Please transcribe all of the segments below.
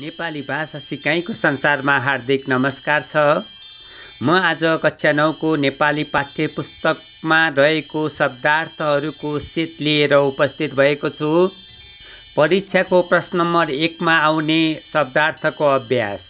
नेपाली भाषा सिकाइको संसारमा हार्दिक नमस्कार छ म आज कक्षा नौको नेपाली पाठ्य पुस्तकमा रहेको शब्दार्थहरूको सेट लिएर उपस्थित भएको छु परीक्षाको प्रश्न नम्बर एकमा आउने शब्दार्थको अभ्यास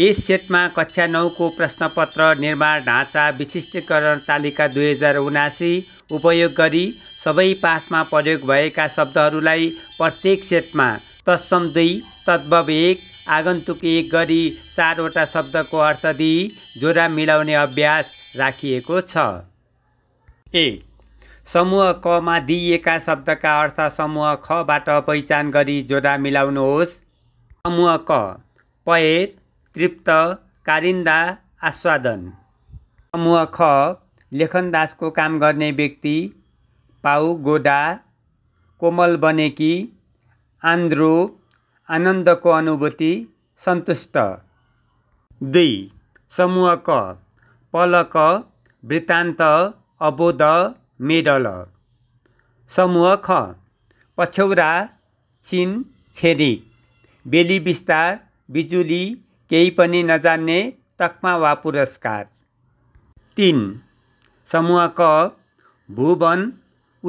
यस सेटमा कक्षा नौको प्रश्नपत्र निर्माण ढाँचा विशिष्टीकरण तालिका दुई हजार उनासी उपयोग गरी सबै पाठमा प्रयोग भएका शब्दहरूलाई प्रत्येक सेटमा तत्सम दुई तद्भवेक आगन्तुक एक गरी चारवटा शब्दको अर्थ दिई जोडा मिलाउने अभ्यास राखिएको छ एक समूह कमा दिइएका शब्दका अर्थ समूह खबाट पहिचान गरी जोडा मिलाउनुहोस् समूह क पएर तृप्त कारिन्दा आस्वादन समूह ख लेखनदासको काम गर्ने व्यक्ति पाउ गोडा कोमल बनेकी आन्द्रो आनन्दको अनुभूति सन्तुष्ट दुई समूह क पलक वृत्तान्त अबोध मेडल समूह ख पछौरा छिन छेरी बेली विस्तार बिजुली केही पनि नजान्ने तक्मा वा पुरस्कार तिन समूह क भुवन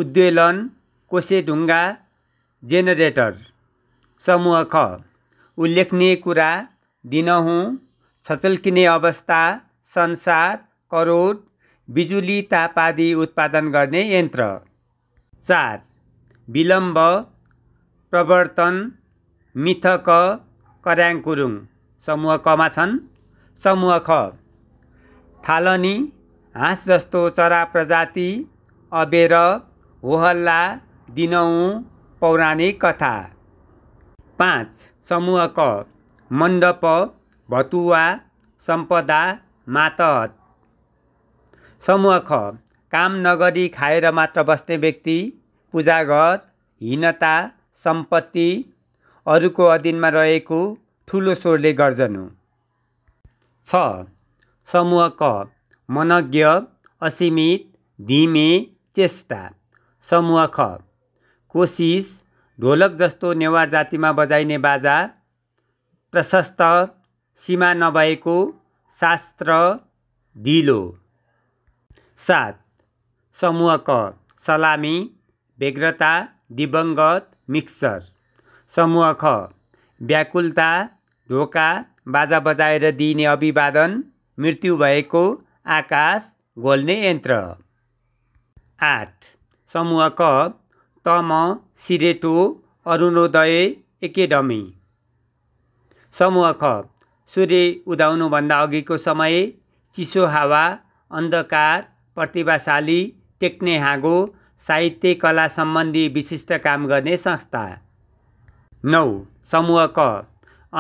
उद्वेलन कोसेढुङ्गा जेनेरेटर समूह ख उल्लेखनीय कुरा दिनहुँ छचल्किने अवस्था संसार करोड बिजुली ताप आदि उत्पादन गर्ने यन्त्र चार विलम्ब प्रवर्तन मिथक कर्याङकुरुङ समूह कमा छन् समूह ख थालनी हाँस जस्तो चरा प्रजाति अबेर होहल्ला दिनहुँ पौराणिक कथा पाँच समूह क मण्डप भतुवा सम्पदा मातहत समूह ख काम नगरी खाएर मात्र बस्ने व्यक्ति पूजाघर हीनता सम्पत्ति अरूको अधीनमा रहेको ठुलो स्वरले गर्जनु छ समूह क मनज्ञ असीमित धिमे चेष्टा समूह ख कोसिस ढोलक जस्तो नेवार जातिमा बजाइने बाजा प्रशस्त सीमा नभएको शास्त्र दिलो सात समूहक सलामी व्यग्रता दिवङ्गत मिक्सर समूह ख व्याकुलता ढोका बाजा बजाएर दिइने अभिवादन मृत्यु भएको आकाश घोल्ने यन्त्र आठ समूह क तम सिरेटो अरुणोदय एकेडमी समूह ख सूर्य उदाउनुभन्दा अघिको समय चिसो हावा अन्धकार प्रतिभाशाली टेक्ने हाँगो साहित्य कला सम्बन्धी विशिष्ट काम गर्ने संस्था नौ समूह क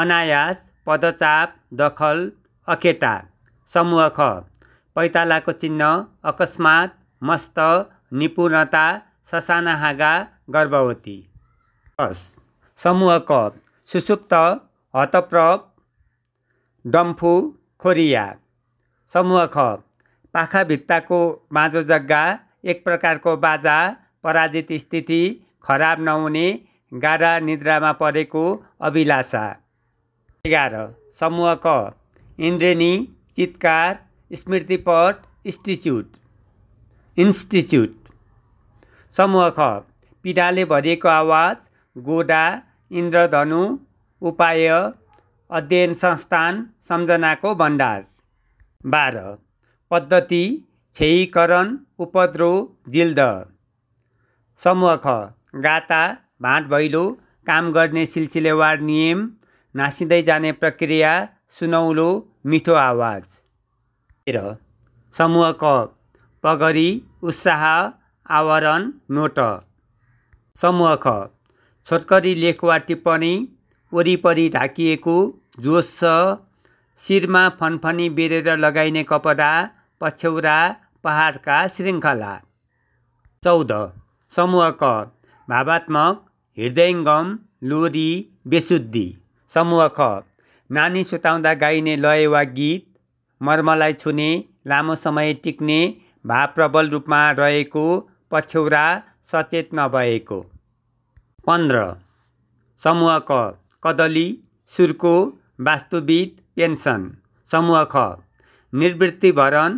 अनायास पदचाप दखल अखेटा समूह ख पैतालाको चिन्ह अकस्मात मस्त निपुणता ससानाहागा गर्भवती दस समूह क सुसुप्त हतप्रप डम्फु खोरिया समूह ख भित्ताको माझो जग्गा एक प्रकारको बाजा पराजित स्थिति खराब नहुने गाडा निद्रामा परेको अभिलाषा एघार समूह क इन्द्रेणी चितकार स्मृतिपट इन्स्टिच्युट इन्स्टिच्युट समूह ख पीडाले भरिएको आवाज गोडा इन्द्रधनु उपाय अध्ययन संस्थान सम्झनाको भण्डार बाह्र पद्धति क्षयीकरण उपद्रो जिल्द समूह ख गाता भाँट भैलो काम गर्ने सिलसिलेवार नियम नासिँदै जाने प्रक्रिया सुनौलो मिठो आवाज तेह्र समूह क पगरी उत्साह आवरण नोट समूह ख छोटकरी लेख वा टिप्पणी वरिपरि ढाकिएको जोस छ शिरमा फनफनी बेरेर लगाइने कपडा पछ्यौरा पहाडका श्रृङ्खला चौध समूह क भावात्मक हृदयङ्गम लोरी बेसुद्धि समूह ख नानी सुताउँदा गाइने लय वा गीत मर्मलाई छुने लामो समय टिक्ने भाव प्रबल रूपमा रहेको पछ्यौरा सचेत नभएको पन्ध्र समूह क कदली सुर्को वास्तुविद पेन्सन समूह ख निवृत्तिभरण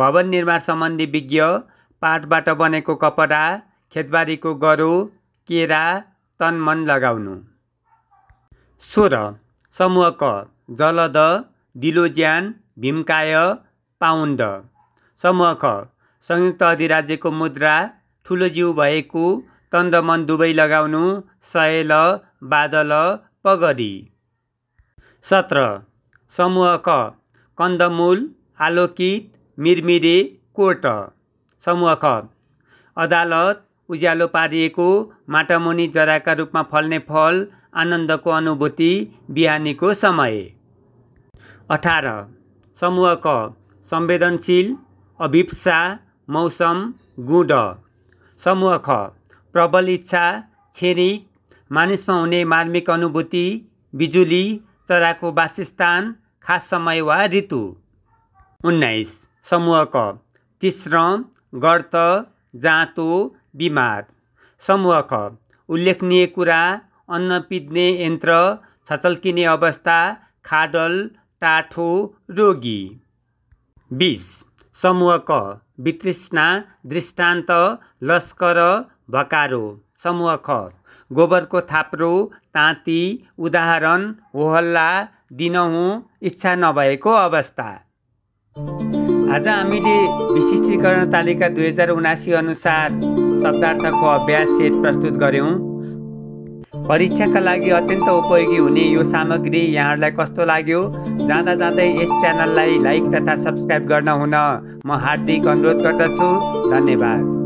भवन निर्माण सम्बन्धी विज्ञ पाठबाट बनेको कपडा खेतबारीको गरो केरा तनमन लगाउनु सोह्र समूह क जलद ज्यान भीमकाय पाउन्ड समूह ख संयुक्त अधिराज्यको मुद्रा ठुलो जिउ भएको तन्दमन दुबै दुवै लगाउनु सयल बादल पगरी सत्र समूह क कन्दमूल आलोकित मिरमिरे कोट समूह ख अदालत उज्यालो पारिएको माटामुनि जराका रूपमा फल्ने फल आनन्दको अनुभूति बिहानीको समय अठार समूह क संवेदनशील अभिप्सा मौसम गुड़, समूह ख प्रबल इच्छा छेरिक मानिसमा हुने मार्मिक अनुभूति बिजुली चराको वासस्थान खास समय वा ऋतु उन्नाइस समूह क तिस्रम गर्त जाँतो बिमार समूह ख उल्लेखनीय कुरा अन्न पिद्ने यन्त्र छचल्किने अवस्था खाडल टाठो रोगी बिस समूह क वितृष्णा दृष्टान्त लस्कर भकारो समूह ख गोबरको थाप्रो ताँती उदाहरण होहल्ला दिनहुँ इच्छा नभएको अवस्था आज हामीले विशिष्टीकरण तालिका दुई हजार उनासी अनुसार शब्दार्थको अभ्यास सेट प्रस्तुत गऱ्यौँ परीक्षाका लागि अत्यन्त उपयोगी हुने यो सामग्री यहाँहरूलाई कस्तो लाग्यो जाँदा जाँदै यस च्यानललाई लाइक तथा सब्सक्राइब गर्न हुन म हार्दिक अनुरोध गर्दछु धन्यवाद